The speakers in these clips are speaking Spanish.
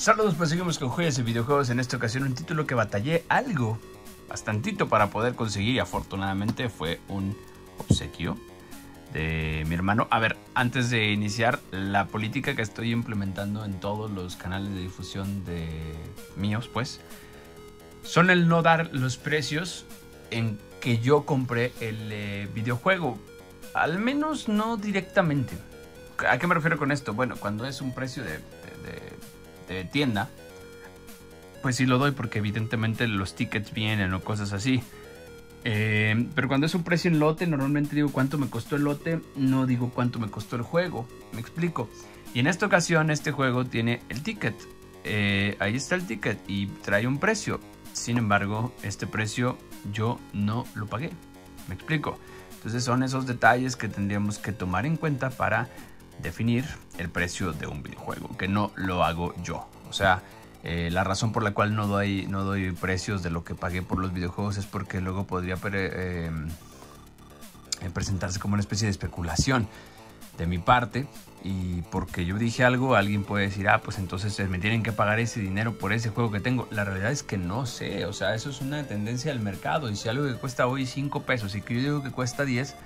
Saludos, pues seguimos con juegos y videojuegos. En esta ocasión un título que batallé algo, bastantito para poder conseguir y afortunadamente fue un obsequio de mi hermano. A ver, antes de iniciar la política que estoy implementando en todos los canales de difusión de míos, pues, son el no dar los precios en que yo compré el eh, videojuego. Al menos no directamente. ¿A qué me refiero con esto? Bueno, cuando es un precio de este, tienda, pues si lo doy porque evidentemente los tickets vienen o cosas así. Eh, pero cuando es un precio en lote, normalmente digo cuánto me costó el lote, no digo cuánto me costó el juego. Me explico. Y en esta ocasión este juego tiene el ticket. Eh, ahí está el ticket y trae un precio. Sin embargo, este precio yo no lo pagué. Me explico. Entonces son esos detalles que tendríamos que tomar en cuenta para definir el precio de un videojuego, que no lo hago yo. O sea, eh, la razón por la cual no doy, no doy precios de lo que pagué por los videojuegos es porque luego podría eh, presentarse como una especie de especulación de mi parte. Y porque yo dije algo, alguien puede decir, ah, pues entonces eh, me tienen que pagar ese dinero por ese juego que tengo. La realidad es que no sé, o sea, eso es una tendencia del mercado. Y si algo que cuesta hoy 5 pesos y que yo digo que cuesta 10,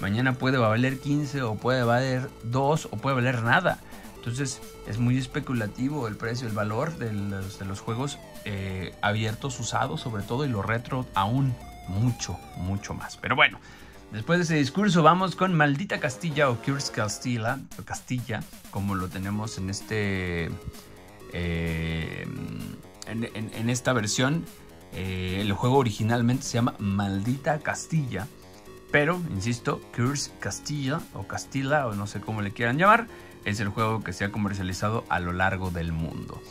Mañana puede valer 15 o puede valer 2 o puede valer nada. Entonces es muy especulativo el precio, el valor de los, juegos eh, abiertos, usados sobre todo, y los retro aún mucho, mucho más. Pero bueno, después de ese discurso vamos con Maldita Castilla o Curse Castilla, Castilla, como lo tenemos en este... Eh, en, esta versión, eh, el juego originalmente se llama Maldita Castilla pero, insisto, Curse Castilla o Castilla o no sé cómo le quieran llamar, es el juego que se ha comercializado a lo largo del mundo.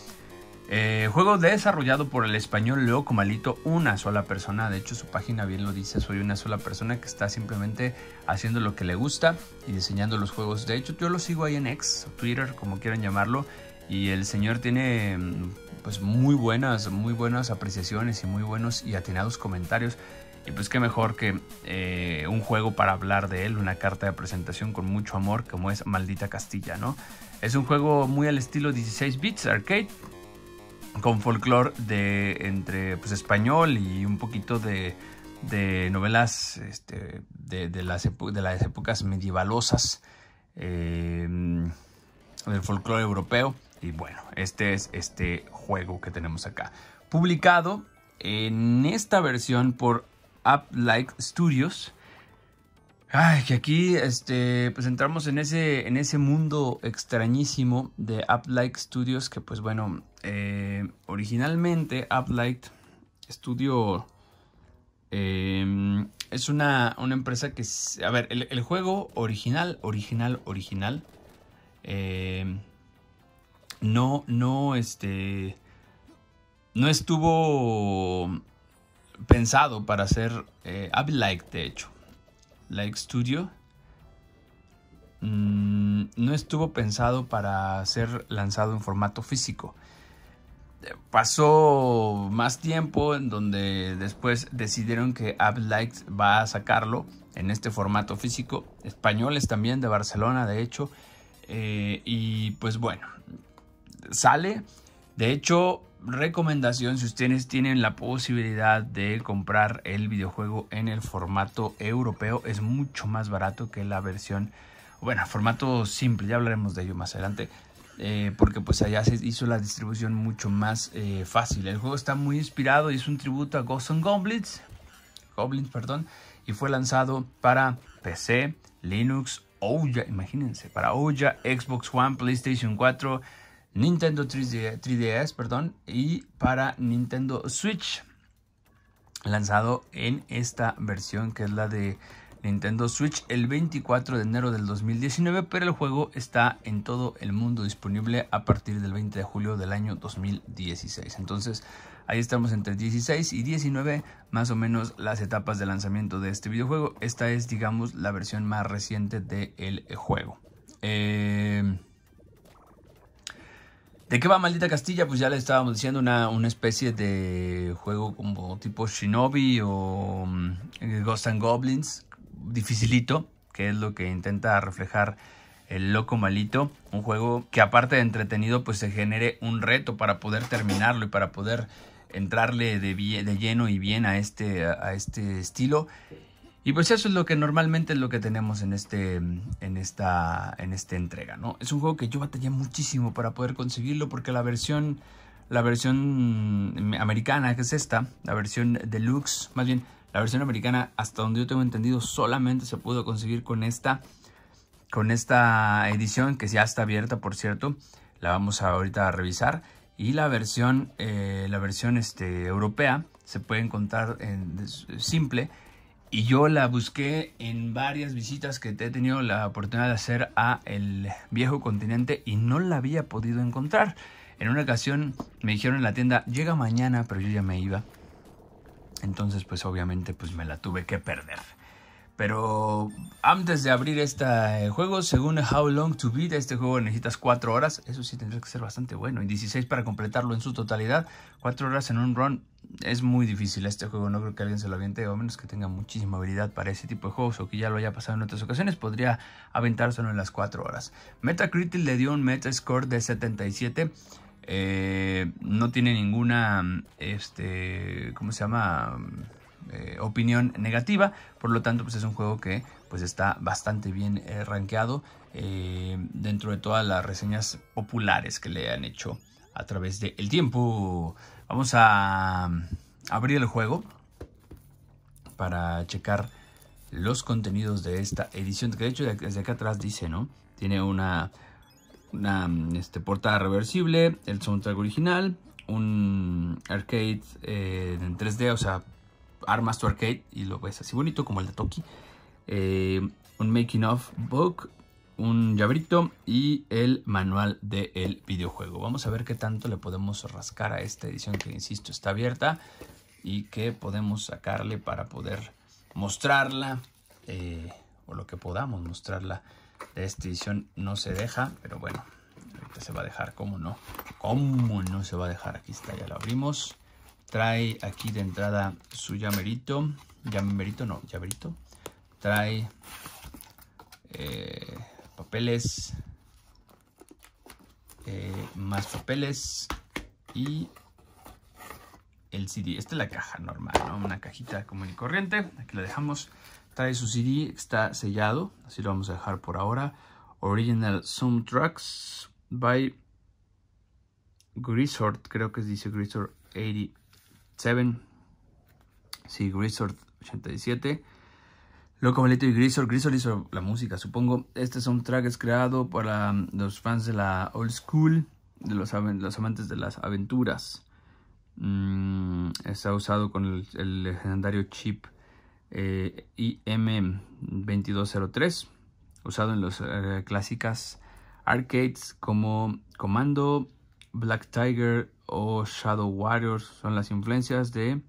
Eh, juego desarrollado por el español Leo Comalito, una sola persona. De hecho, su página bien lo dice: soy una sola persona que está simplemente haciendo lo que le gusta y diseñando los juegos. De hecho, yo lo sigo ahí en X, Twitter, como quieran llamarlo. Y el señor tiene mm, pues muy buenas, muy buenas apreciaciones y muy buenos y atinados comentarios. Y pues qué mejor que eh, un juego para hablar de él, una carta de presentación con mucho amor como es Maldita Castilla, ¿no? Es un juego muy al estilo 16 bits arcade, con folclore de entre pues, español y un poquito de, novelas este, de, las de, las épocas medievalosas, em, del folclore europeo. Y bueno, este es este juego que tenemos acá. Publicado en esta versión por App Like Studios. Ay, que aquí este, pues entramos en ese, en ese mundo extrañísimo de App Like Studios, que pues bueno, eh, originalmente App Like Studio eh, es una, una, empresa que, a ver, el, juego original, original, original, eh, no, no, este, no estuvo pensado para hacer eh, Like, de hecho. Like Studio mm, no estuvo pensado para ser lanzado en formato físico. Eh, pasó más tiempo en donde después decidieron que App va a sacarlo en este formato físico. Españoles también de Barcelona, de hecho. Eh, y pues bueno, sale. De hecho, recomendación si ustedes tienen la posibilidad de comprar el videojuego en el formato europeo es mucho más barato que la versión bueno formato simple ya hablaremos de ello más adelante eh, porque pues allá se hizo la distribución mucho más eh, fácil el juego está muy inspirado y es un tributo a Ghosts and Goblins Goblins perdón y fue lanzado para PC Linux Ouya imagínense para Ouya Xbox One PlayStation 4 Nintendo 3 ds perdón, y para Nintendo Switch, lanzado en esta versión que es la de Nintendo Switch el 24 de enero del 2019, pero el juego está en todo el mundo disponible a partir del 20 de julio del año 2016. Entonces, ahí estamos entre 16 y 19, más o menos las etapas de lanzamiento de este videojuego. Esta es, digamos, la versión más reciente del juego. Eh, ¿De qué va Maldita Castilla? Pues ya le estábamos diciendo una, especie de juego como tipo Shinobi o mm, eh, Ghost and Goblins, dificilito, que es lo que intenta reflejar el Loco Malito, un juego que aparte de entretenido, pues se genere un reto para poder terminarlo y para poder entrarle de, de lleno y bien a este, a este estilo. Y pues eso es lo que normalmente es lo que tenemos en, este, en, esta, en esta entrega, ¿no? Es un juego que yo batallé muchísimo para poder conseguirlo porque la versión, la versión americana, que es esta, la versión deluxe, más bien, la versión americana, hasta donde yo tengo entendido, solamente se pudo conseguir con esta, con esta edición, que ya está abierta, por cierto. La vamos a, ahorita a revisar. Y la versión, eh, la versión este, europea se puede encontrar en, simple y yo la busqué en varias visitas que te he tenido la oportunidad de hacer a el viejo continente y no la había podido encontrar. En una ocasión me dijeron en la tienda, llega mañana, pero yo ya me iba. Entonces, pues obviamente, pues me la tuve que perder. Pero antes de abrir este juego, según How Long to Beat, este juego necesitas 4 horas. Eso sí tendría que ser bastante bueno. Y 16 para completarlo en su totalidad. 4 horas en un run es muy difícil este juego, no creo que alguien se lo aviente, o menos que tenga muchísima habilidad para ese tipo de juegos o que ya lo haya pasado en otras ocasiones, podría aventárselo en las 4 horas. Metacritic le dio un Metascore de 77. Eh, no tiene ninguna, este, ¿cómo se llama? Eh, opinión negativa, por lo tanto pues es un juego que pues está bastante bien eh, eh dentro de todas las reseñas populares que le han hecho a través del el tiempo. Vamos a mm, abrir el juego para checar los contenidos de esta edición. Que de hecho desde acá atrás dice, ¿no? Tiene una, una mm, este, portada reversible, el soundtrack original, un arcade eh, en 3D, o sea, armas to arcade y lo ves así bonito como el de Toki. Eh, un making of book un llaverito y el manual del videojuego. Vamos a ver qué tanto le podemos rascar a esta edición que, insisto, está abierta y qué podemos sacarle para poder mostrarla eh, o lo que podamos mostrarla de esta edición no se deja, pero bueno, ahorita se va a dejar, ¿cómo no? ¿Cómo no se va a dejar? Aquí está, ya la abrimos. Trae aquí de entrada su llamerito, llamerito no, llaverito. Trae... Eh, papeles. Eh, más papeles. Y el CD. Esta es la caja normal, Una cajita como en corriente. Aquí la dejamos. Trae su CD, está sellado. Así lo vamos a dejar por ahora. Original tracks by Grisort. Creo que dice Grisort 87. Sí, Grisort 87. Melito y Grisor. Grisor hizo la música, supongo. Este soundtrack es creado para um, los fans de la old school, de los, amantes de las aventuras. Mm, está usado con el, legendario chip eh, IM2203, usado en las eh, clásicas arcades como Commando, Black Tiger o Shadow Warriors. Son las influencias de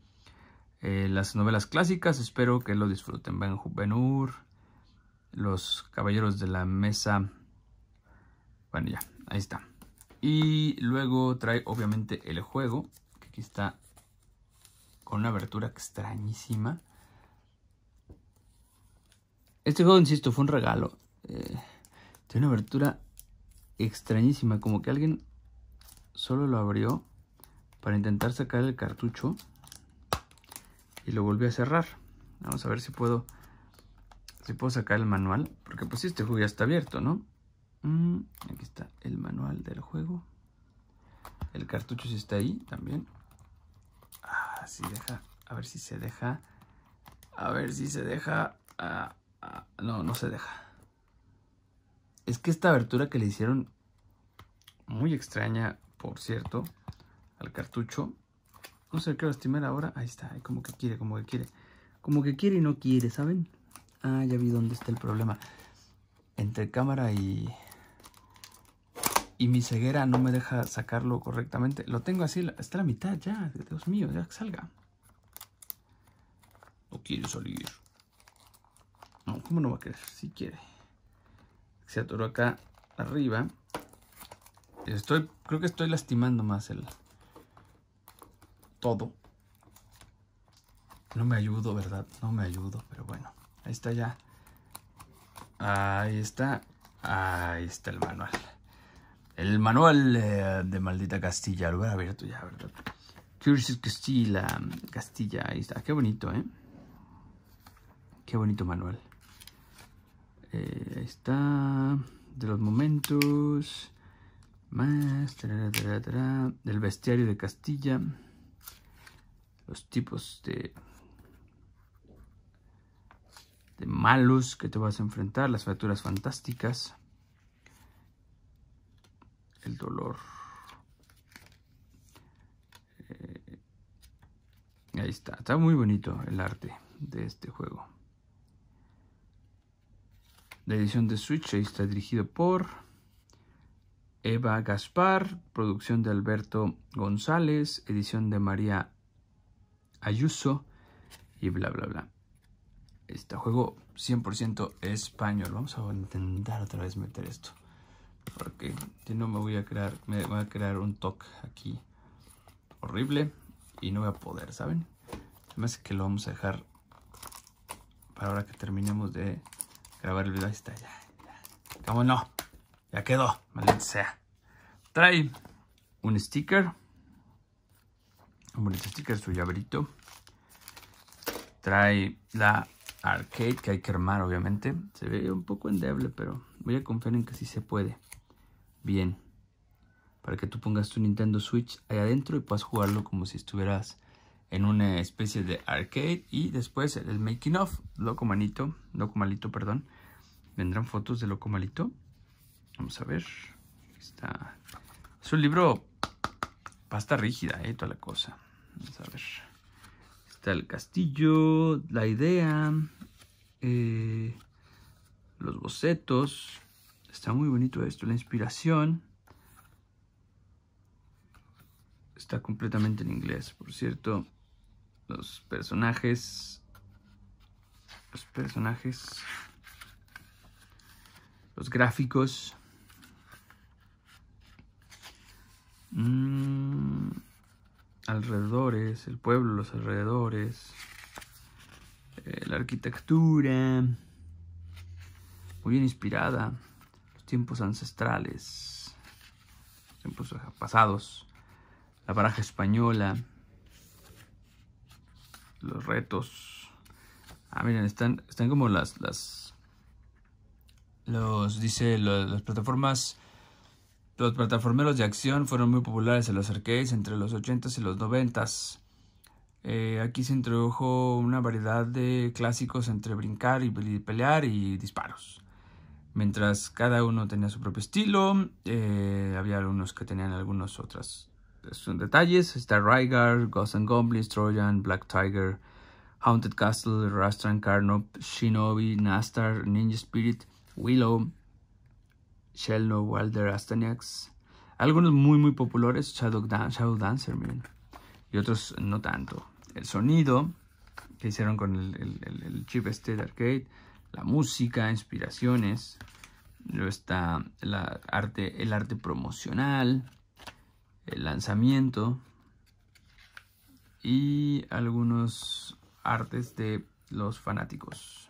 eh, las novelas clásicas. Espero que lo disfruten. Ben Hur, Los Caballeros de la Mesa. Bueno, ya, ahí está. Y luego trae obviamente el juego, que aquí está con una abertura extrañísima. Este juego, insisto, fue un regalo. Eh, tiene una abertura extrañísima, como que alguien solo lo abrió para intentar sacar el cartucho y lo volví a cerrar. Vamos a ver si puedo, si puedo sacar el manual, porque pues este juego ya está abierto, ¿no? Mm, aquí está el manual del juego. El cartucho sí está ahí también. Ah, deja, a ver si se deja, a ver si se deja, ah, ah, no, no se deja. Es que esta abertura que le hicieron, muy extraña, por cierto, al cartucho, no sé, qué que ahora. Ahí está, como que quiere, como que quiere. Como que quiere y no quiere, ¿saben? Ah, ya vi dónde está el problema. Entre cámara y... Y mi ceguera no me deja sacarlo correctamente. Lo tengo así, está a la mitad ya. Dios mío, ya que salga. No quiere salir. No, ¿cómo no va a querer? Si quiere. Se atoró acá arriba. Estoy, creo que estoy lastimando más el, todo. No me ayudo, ¿verdad? No me ayudo, pero bueno. Ahí está ya. Ahí está. Ahí está el manual. El manual eh, de Maldita Castilla. Lo abrir abierto ya, ¿verdad? Curious Castilla. Castilla. Ahí está. Qué bonito, ¿eh? Qué bonito manual. Eh, ahí está. De los momentos. Más. del bestiario de Castilla los tipos de, de malos que te vas a enfrentar, las facturas fantásticas, el dolor. Eh, ahí está, está muy bonito el arte de este juego. La edición de Switch está dirigido por Eva Gaspar, producción de Alberto González, edición de María Ayuso y bla, bla, bla. Este juego 100% español. Vamos a intentar otra vez meter esto. Porque si no me voy a crear, me voy a crear un toque aquí horrible y no voy a poder, ¿saben? Además que lo vamos a dejar para ahora que terminemos de grabar el video. Ahí está, ya, ¿Cómo no? Ya quedó, maldita sea. Trae un sticker. Hombre, este es su llaverito. Trae la arcade que hay que armar, obviamente. Se ve un poco endeble, pero voy a confiar en que sí se puede. Bien. Para que tú pongas tu Nintendo Switch ahí adentro y puedas jugarlo como si estuvieras en una especie de arcade. Y después el making of, Loco Manito, Loco Malito, perdón. Vendrán fotos de Loco Malito. Vamos a ver. está. Es un libro pasta rígida, eh, toda la cosa. Vamos a ver. Está el castillo, la idea, eh, los bocetos. Está muy bonito esto, la inspiración. Está completamente en inglés, por cierto. Los personajes. Los personajes. Los gráficos. Mm alrededores, el pueblo, los alrededores, eh, la arquitectura, muy bien inspirada, los tiempos ancestrales, tiempos pasados, la baraja española, los retos. Ah, miren, están, están como las, las, los, dice, las plataformas los plataformeros de acción fueron muy populares en los arcades entre los 80s y los 90s. Eh, aquí se introdujo una variedad de clásicos entre brincar y pelear y disparos. Mientras cada uno tenía su propio estilo, eh, había algunos que tenían algunos otros pues, detalles. Está Rygar, Ghost and Goblins, Trojan, Black Tiger, Haunted Castle, Rastran, Carnop, Shinobi, Nastar, Ninja Spirit, Willow, no, Walder Astaniacs. Algunos muy, muy populares, Shadow, Shadow Dancer, Y otros no tanto. El sonido que hicieron con el, chip este arcade, la música, inspiraciones, luego está la arte, el arte promocional, el lanzamiento y algunos artes de los fanáticos.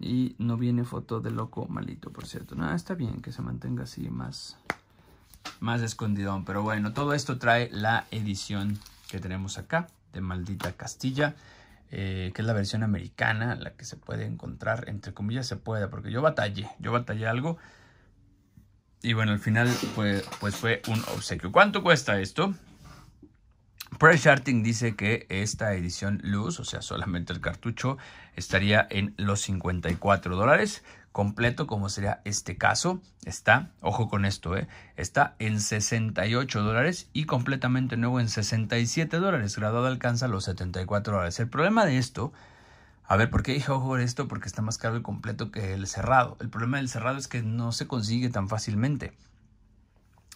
Y no viene foto de loco malito, por cierto. No, está bien que se mantenga así más, más escondidón. Pero bueno, todo esto trae la edición que tenemos acá de Maldita Castilla. Eh, que es la versión americana, la que se puede encontrar, entre comillas se puede, porque yo batallé, yo batallé algo. Y bueno, al final pues, pues fue un obsequio. ¿Cuánto cuesta esto? Press dice que esta edición luz, o sea, solamente el cartucho, estaría en los 54 dólares. Completo, como sería este caso, está, ojo con esto, eh, está en 68 dólares y completamente nuevo en 67 dólares. Graduado alcanza los 74 dólares. El problema de esto, a ver, ¿por qué dije ojo con esto? Porque está más caro el completo que el cerrado. El problema del cerrado es que no se consigue tan fácilmente.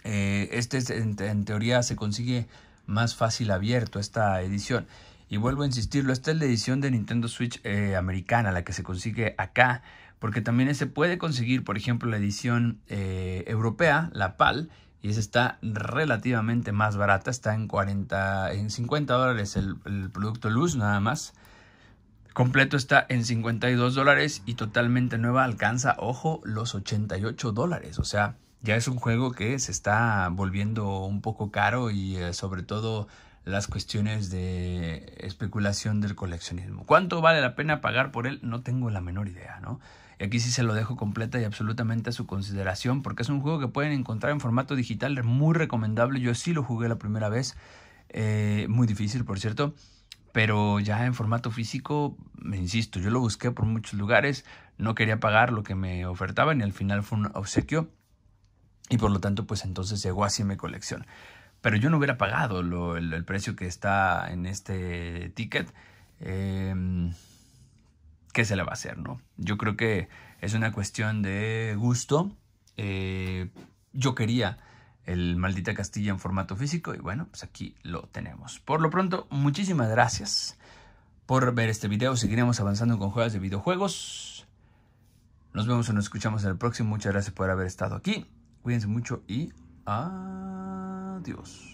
Eh, este en, en teoría se consigue más fácil abierto esta edición. Y vuelvo a insistirlo, esta es la edición de Nintendo Switch eh, americana, la que se consigue acá, porque también se puede conseguir, por ejemplo, la edición eh, europea, la PAL, y esa está relativamente más barata, está en, 40, en 50 dólares el, el producto luz nada más. Completo está en 52 dólares y totalmente nueva alcanza, ojo, los 88 dólares. O sea, ya es un juego que se está volviendo un poco caro y eh, sobre todo las cuestiones de especulación del coleccionismo. ¿Cuánto vale la pena pagar por él? No tengo la menor idea, ¿no? Y aquí sí se lo dejo completa y absolutamente a su consideración, porque es un juego que pueden encontrar en formato digital, muy recomendable. Yo sí lo jugué la primera vez, eh, muy difícil, por cierto, pero ya en formato físico, me insisto, yo lo busqué por muchos lugares, no quería pagar lo que me ofertaban y al final fue un obsequio y por lo tanto pues entonces llegó así mi colección. Pero yo no hubiera pagado el, precio que está en este ticket. Em, ¿Qué se le va a hacer, no? Yo creo que es una cuestión de gusto. Eh, yo quería el Maldita Castilla en formato físico y bueno, pues aquí lo tenemos. Por lo pronto, muchísimas gracias por ver este video. Seguiremos avanzando con juegos de videojuegos. Nos vemos o nos escuchamos en el próximo. Muchas gracias por haber estado aquí. Cuídense mucho y adiós.